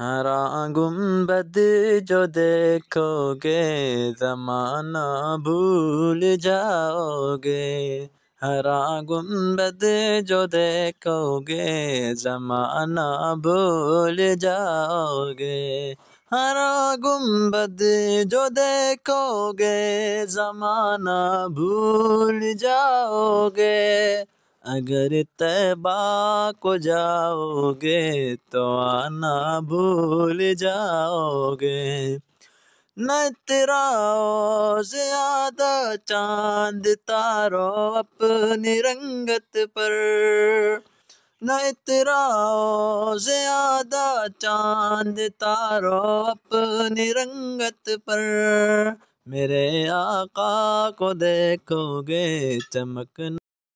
हरा गुम्बद जो देखोगे ज़माना भूल जाओगे हरा गुम्बद जो देखोगे ज़माना भूल जाओगे हरा गुम्बद जो देखोगे ज़माना भूल जाओगे अगर तैबा को जाओगे तो आना भूल जाओगे न तेरा ज्यादा चांद तारो अपनी रंगत पर न तेरा ज्यादा चांद तारो अपनी रंगत पर मेरे आका को देखोगे चमकना